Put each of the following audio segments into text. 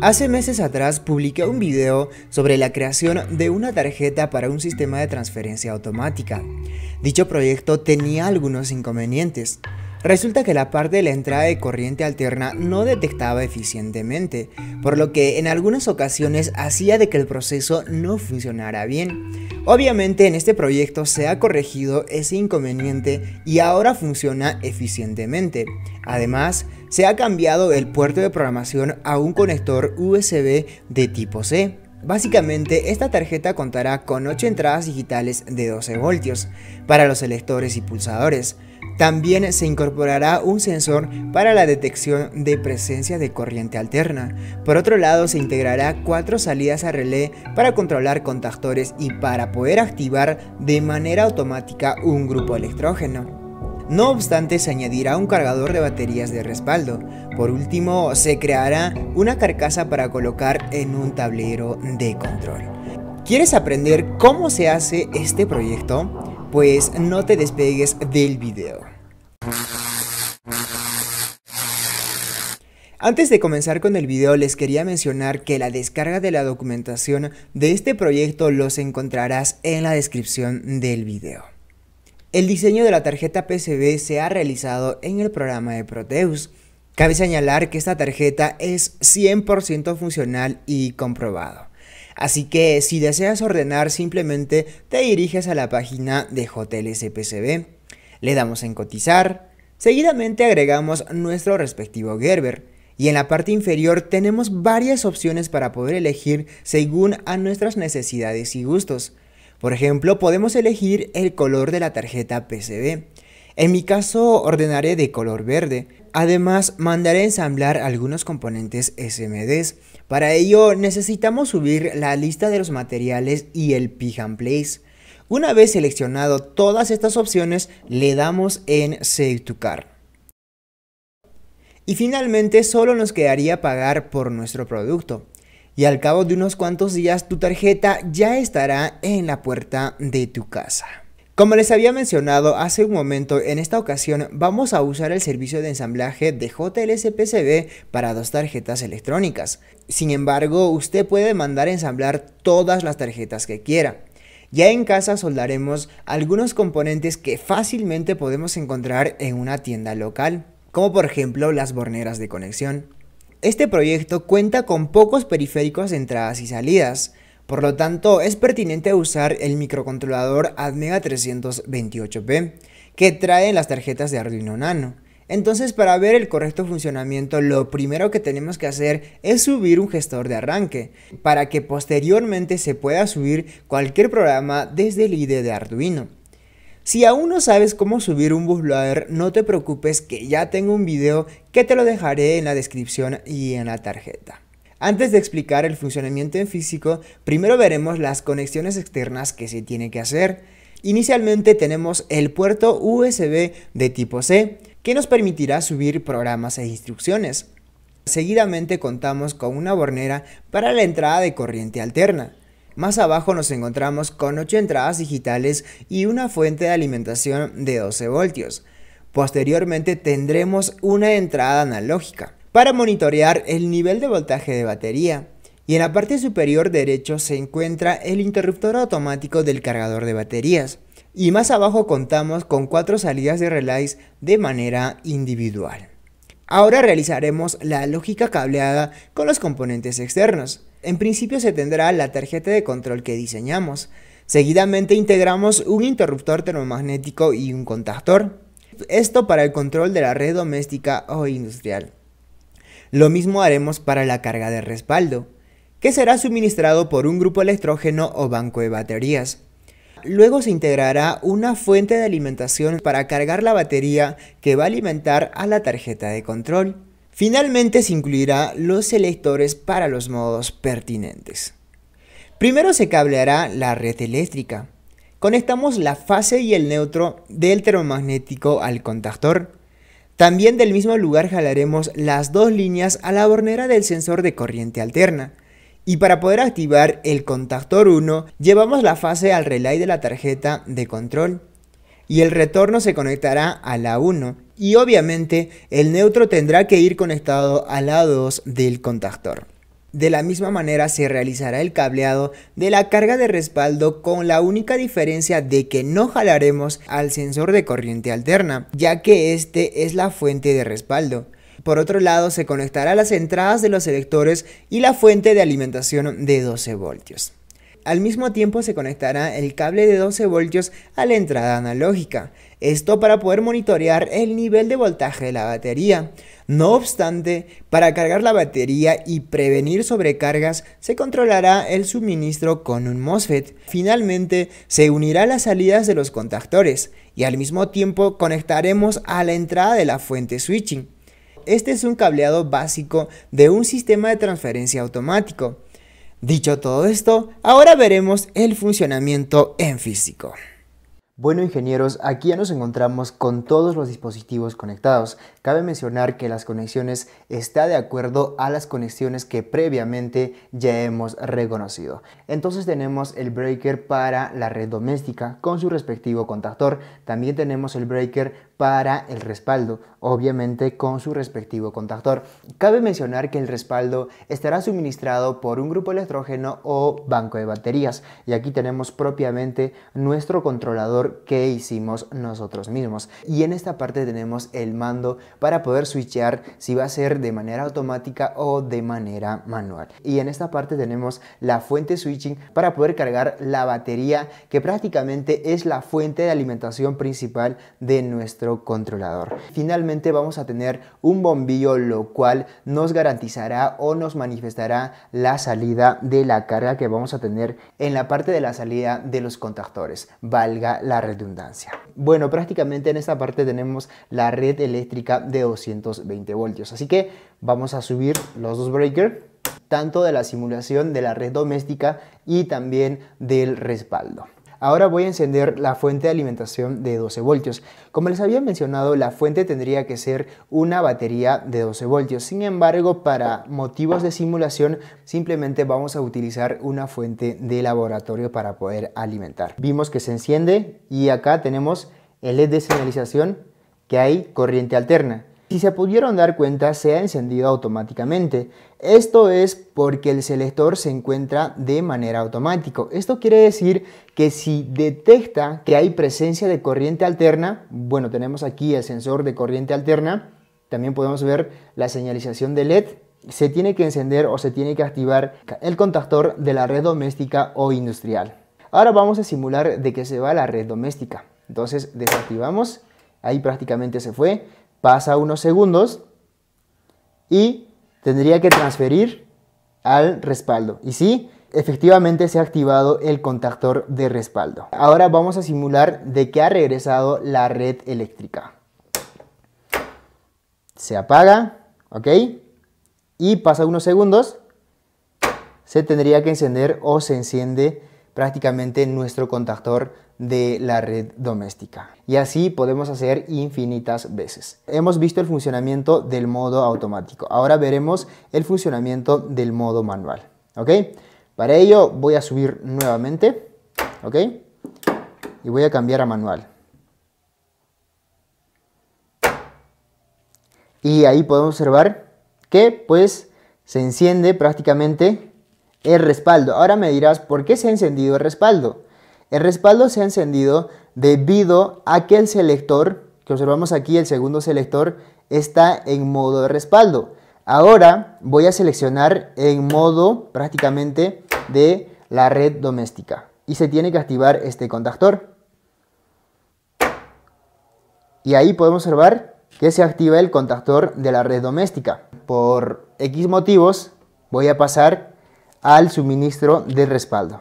Hace meses atrás publiqué un video sobre la creación de una tarjeta para un sistema de transferencia automática. Dicho proyecto tenía algunos inconvenientes. Resulta que la parte de la entrada de corriente alterna no detectaba eficientemente, por lo que en algunas ocasiones hacía de que el proceso no funcionara bien. Obviamente en este proyecto se ha corregido ese inconveniente y ahora funciona eficientemente. Además, se ha cambiado el puerto de programación a un conector USB de tipo C. Básicamente, esta tarjeta contará con 8 entradas digitales de 12 voltios para los selectores y pulsadores. También se incorporará un sensor para la detección de presencia de corriente alterna. Por otro lado, se integrará cuatro salidas a relé para controlar contactores y para poder activar de manera automática un grupo electrógeno. No obstante, se añadirá un cargador de baterías de respaldo. Por último, se creará una carcasa para colocar en un tablero de control. ¿Quieres aprender cómo se hace este proyecto? Pues no te despegues del video. Antes de comenzar con el video les quería mencionar que la descarga de la documentación de este proyecto los encontrarás en la descripción del video. El diseño de la tarjeta PCB se ha realizado en el programa de Proteus. Cabe señalar que esta tarjeta es 100% funcional y comprobado. Así que si deseas ordenar simplemente te diriges a la página de Hoteles PCB, le damos en cotizar, seguidamente agregamos nuestro respectivo Gerber y en la parte inferior tenemos varias opciones para poder elegir según a nuestras necesidades y gustos. Por ejemplo, podemos elegir el color de la tarjeta PCB. En mi caso ordenaré de color verde. Además, mandaré ensamblar algunos componentes SMDs. Para ello, necesitamos subir la lista de los materiales y el pick and place. Una vez seleccionado todas estas opciones, le damos en Save to Cart. Y finalmente solo nos quedaría pagar por nuestro producto y al cabo de unos cuantos días tu tarjeta ya estará en la puerta de tu casa. Como les había mencionado hace un momento, en esta ocasión vamos a usar el servicio de ensamblaje de JLSPCB para dos tarjetas electrónicas. Sin embargo, usted puede mandar ensamblar todas las tarjetas que quiera. Ya en casa soldaremos algunos componentes que fácilmente podemos encontrar en una tienda local, como por ejemplo las borneras de conexión. Este proyecto cuenta con pocos periféricos de entradas y salidas, por lo tanto es pertinente usar el microcontrolador ADMEGA 328P que trae las tarjetas de Arduino Nano. Entonces para ver el correcto funcionamiento lo primero que tenemos que hacer es subir un gestor de arranque para que posteriormente se pueda subir cualquier programa desde el IDE de Arduino. Si aún no sabes cómo subir un busloader, no te preocupes que ya tengo un video que te lo dejaré en la descripción y en la tarjeta. Antes de explicar el funcionamiento en físico, primero veremos las conexiones externas que se tiene que hacer. Inicialmente tenemos el puerto USB de tipo C, que nos permitirá subir programas e instrucciones. Seguidamente contamos con una bornera para la entrada de corriente alterna. Más abajo nos encontramos con 8 entradas digitales y una fuente de alimentación de 12 voltios. Posteriormente tendremos una entrada analógica para monitorear el nivel de voltaje de batería. Y en la parte superior derecho se encuentra el interruptor automático del cargador de baterías. Y más abajo contamos con cuatro salidas de relays de manera individual. Ahora realizaremos la lógica cableada con los componentes externos. En principio se tendrá la tarjeta de control que diseñamos. Seguidamente integramos un interruptor termomagnético y un contactor. Esto para el control de la red doméstica o industrial. Lo mismo haremos para la carga de respaldo, que será suministrado por un grupo electrógeno o banco de baterías. Luego se integrará una fuente de alimentación para cargar la batería que va a alimentar a la tarjeta de control. Finalmente se incluirá los selectores para los modos pertinentes. Primero se cableará la red eléctrica. Conectamos la fase y el neutro del termomagnético al contactor. También del mismo lugar jalaremos las dos líneas a la bornera del sensor de corriente alterna. Y para poder activar el contactor 1, llevamos la fase al relay de la tarjeta de control. Y el retorno se conectará a la 1. Y obviamente el neutro tendrá que ir conectado a la 2 del contactor. De la misma manera se realizará el cableado de la carga de respaldo con la única diferencia de que no jalaremos al sensor de corriente alterna, ya que este es la fuente de respaldo. Por otro lado, se conectará las entradas de los selectores y la fuente de alimentación de 12 voltios. Al mismo tiempo se conectará el cable de 12 voltios a la entrada analógica, esto para poder monitorear el nivel de voltaje de la batería. No obstante, para cargar la batería y prevenir sobrecargas, se controlará el suministro con un MOSFET. Finalmente, se unirá las salidas de los contactores y al mismo tiempo conectaremos a la entrada de la fuente switching. Este es un cableado básico de un sistema de transferencia automático. Dicho todo esto, ahora veremos el funcionamiento en físico. Bueno ingenieros, aquí ya nos encontramos con todos los dispositivos conectados. Cabe mencionar que las conexiones está de acuerdo a las conexiones que previamente ya hemos reconocido. Entonces tenemos el breaker para la red doméstica con su respectivo contactor. También tenemos el breaker para el respaldo, obviamente con su respectivo contactor. Cabe mencionar que el respaldo estará suministrado por un grupo electrógeno o banco de baterías y aquí tenemos propiamente nuestro controlador que hicimos nosotros mismos. Y en esta parte tenemos el mando para poder switchear si va a ser de manera automática o de manera manual. Y en esta parte tenemos la fuente switching para poder cargar la batería que prácticamente es la fuente de alimentación principal de nuestro controlador. Finalmente vamos a tener un bombillo lo cual nos garantizará o nos manifestará la salida de la carga que vamos a tener en la parte de la salida de los contactores, valga la redundancia. Bueno, prácticamente en esta parte tenemos la red eléctrica de 220 voltios, así que vamos a subir los dos breaker tanto de la simulación de la red doméstica y también del respaldo. Ahora voy a encender la fuente de alimentación de 12 voltios. Como les había mencionado, la fuente tendría que ser una batería de 12 voltios. Sin embargo, para motivos de simulación, simplemente vamos a utilizar una fuente de laboratorio para poder alimentar. Vimos que se enciende y acá tenemos el LED de señalización que hay corriente alterna si se pudieron dar cuenta, se ha encendido automáticamente. Esto es porque el selector se encuentra de manera automática. Esto quiere decir que si detecta que hay presencia de corriente alterna, bueno, tenemos aquí el sensor de corriente alterna, también podemos ver la señalización de LED, se tiene que encender o se tiene que activar el contactor de la red doméstica o industrial. Ahora vamos a simular de que se va la red doméstica. Entonces desactivamos, ahí prácticamente se fue pasa unos segundos y tendría que transferir al respaldo. Y sí, efectivamente se ha activado el contactor de respaldo. Ahora vamos a simular de que ha regresado la red eléctrica. Se apaga, ¿ok? Y pasa unos segundos, se tendría que encender o se enciende prácticamente nuestro contactor de la red doméstica. Y así podemos hacer infinitas veces. Hemos visto el funcionamiento del modo automático. Ahora veremos el funcionamiento del modo manual. ¿Ok? Para ello voy a subir nuevamente. ¿Ok? Y voy a cambiar a manual. Y ahí podemos observar que pues se enciende prácticamente el respaldo. Ahora me dirás, ¿por qué se ha encendido el respaldo? El respaldo se ha encendido debido a que el selector, que observamos aquí, el segundo selector, está en modo de respaldo. Ahora voy a seleccionar en modo prácticamente de la red doméstica y se tiene que activar este contactor. Y ahí podemos observar que se activa el contactor de la red doméstica. Por X motivos voy a pasar al suministro de respaldo.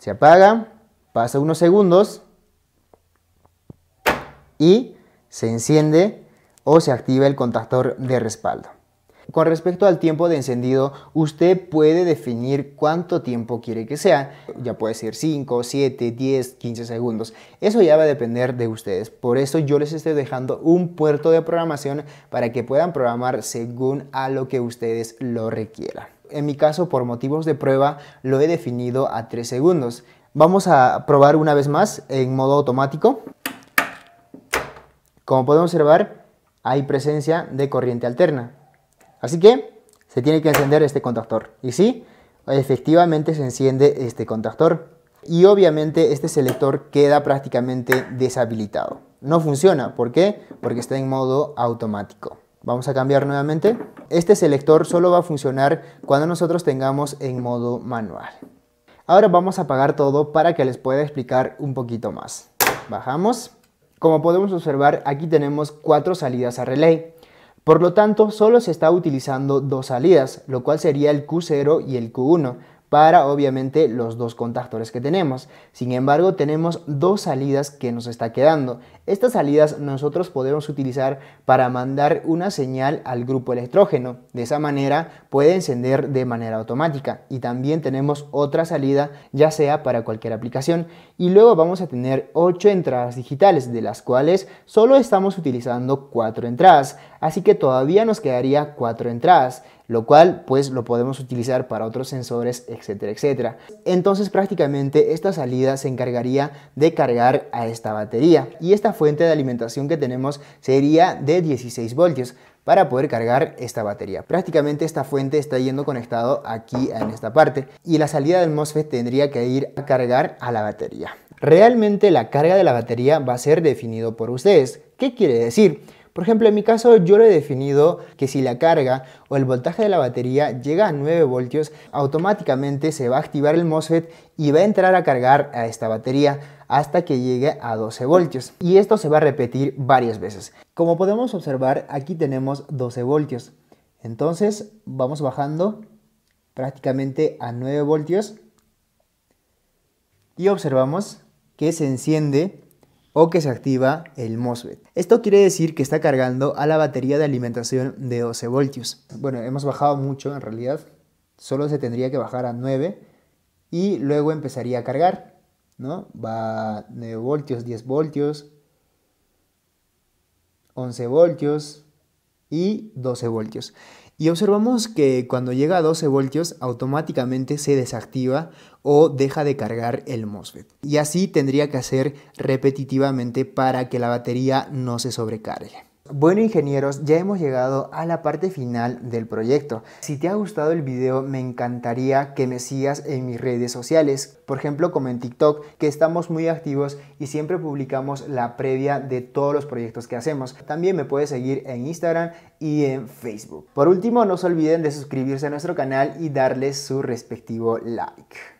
Se apaga, pasa unos segundos y se enciende o se activa el contactor de respaldo. Con respecto al tiempo de encendido, usted puede definir cuánto tiempo quiere que sea. Ya puede ser 5, 7, 10, 15 segundos. Eso ya va a depender de ustedes. Por eso yo les estoy dejando un puerto de programación para que puedan programar según a lo que ustedes lo requieran en mi caso por motivos de prueba lo he definido a 3 segundos. Vamos a probar una vez más en modo automático. Como podemos observar, hay presencia de corriente alterna. Así que se tiene que encender este contactor. Y sí, efectivamente se enciende este contactor. Y obviamente este selector queda prácticamente deshabilitado. No funciona. ¿Por qué? Porque está en modo automático. Vamos a cambiar nuevamente. Este selector solo va a funcionar cuando nosotros tengamos en modo manual. Ahora vamos a apagar todo para que les pueda explicar un poquito más. Bajamos. Como podemos observar, aquí tenemos cuatro salidas a relay. Por lo tanto, solo se está utilizando dos salidas, lo cual sería el Q0 y el Q1, para obviamente los dos contactores que tenemos. Sin embargo, tenemos dos salidas que nos está quedando. Estas salidas nosotros podemos utilizar para mandar una señal al grupo electrógeno. De esa manera puede encender de manera automática. Y también tenemos otra salida, ya sea para cualquier aplicación. Y luego vamos a tener 8 entradas digitales, de las cuales solo estamos utilizando 4 entradas. Así que todavía nos quedaría 4 entradas lo cual pues lo podemos utilizar para otros sensores, etcétera, etcétera. Entonces prácticamente esta salida se encargaría de cargar a esta batería y esta fuente de alimentación que tenemos sería de 16 voltios para poder cargar esta batería. Prácticamente esta fuente está yendo conectado aquí en esta parte y la salida del MOSFET tendría que ir a cargar a la batería. Realmente la carga de la batería va a ser definido por ustedes. ¿Qué quiere decir? Por ejemplo, en mi caso yo lo he definido que si la carga o el voltaje de la batería llega a 9 voltios, automáticamente se va a activar el MOSFET y va a entrar a cargar a esta batería hasta que llegue a 12 voltios. Y esto se va a repetir varias veces. Como podemos observar, aquí tenemos 12 voltios. Entonces vamos bajando prácticamente a 9 voltios y observamos que se enciende o que se activa el MOSFET. Esto quiere decir que está cargando a la batería de alimentación de 12 voltios. Bueno, hemos bajado mucho en realidad, solo se tendría que bajar a 9 y luego empezaría a cargar, ¿no? Va a 9 voltios, 10 voltios, 11 voltios y 12 voltios y observamos que cuando llega a 12 voltios automáticamente se desactiva o deja de cargar el MOSFET. Y así tendría que hacer repetitivamente para que la batería no se sobrecargue. Bueno ingenieros, ya hemos llegado a la parte final del proyecto. Si te ha gustado el video, me encantaría que me sigas en mis redes sociales, por ejemplo como en TikTok, que estamos muy activos y siempre publicamos la previa de todos los proyectos que hacemos. También me puedes seguir en Instagram y en Facebook. Por último, no se olviden de suscribirse a nuestro canal y darles su respectivo like.